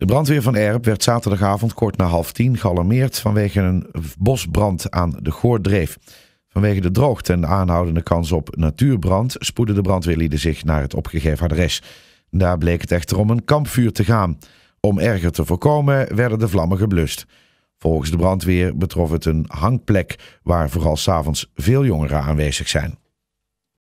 De brandweer van Erp werd zaterdagavond kort na half tien gealarmeerd vanwege een bosbrand aan de Goordreef. Vanwege de droogte en aanhoudende kans op natuurbrand spoedden de brandweerlieden zich naar het opgegeven adres. Daar bleek het echter om een kampvuur te gaan. Om erger te voorkomen werden de vlammen geblust. Volgens de brandweer betrof het een hangplek waar vooral s'avonds veel jongeren aanwezig zijn.